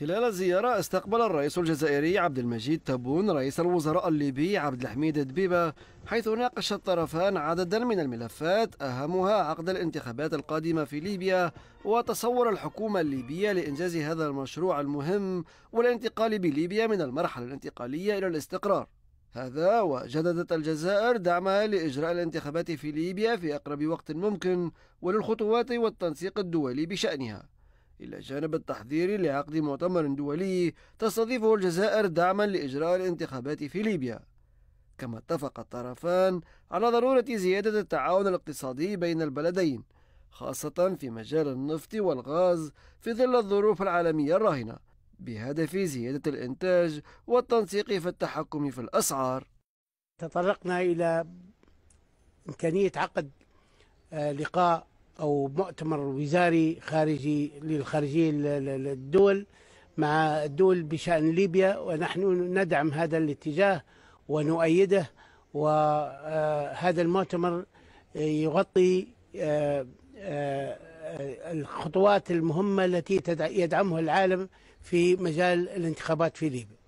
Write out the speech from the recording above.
خلال الزيارة استقبل الرئيس الجزائري عبد المجيد تبون رئيس الوزراء الليبي عبد الحميد دبيبة حيث ناقش الطرفان عددا من الملفات أهمها عقد الانتخابات القادمة في ليبيا وتصور الحكومة الليبية لإنجاز هذا المشروع المهم والانتقال بليبيا من المرحلة الانتقالية إلى الاستقرار هذا وجددت الجزائر دعمها لإجراء الانتخابات في ليبيا في أقرب وقت ممكن وللخطوات والتنسيق الدولي بشأنها إلى جانب التحضير لعقد مؤتمر دولي تستضيفه الجزائر دعما لإجراء الانتخابات في ليبيا كما اتفق الطرفان على ضرورة زيادة التعاون الاقتصادي بين البلدين خاصة في مجال النفط والغاز في ظل الظروف العالمية الراهنة بهدف زيادة الإنتاج والتنسيق في التحكم في الأسعار تطرقنا إلى إمكانية عقد آه، لقاء أو مؤتمر وزاري خارجي للخارجية للدول مع الدول بشأن ليبيا ونحن ندعم هذا الاتجاه ونؤيده وهذا آه، المؤتمر يغطي آه، آه، الخطوات المهمة التي يدعمها العالم في مجال الانتخابات في ليبيا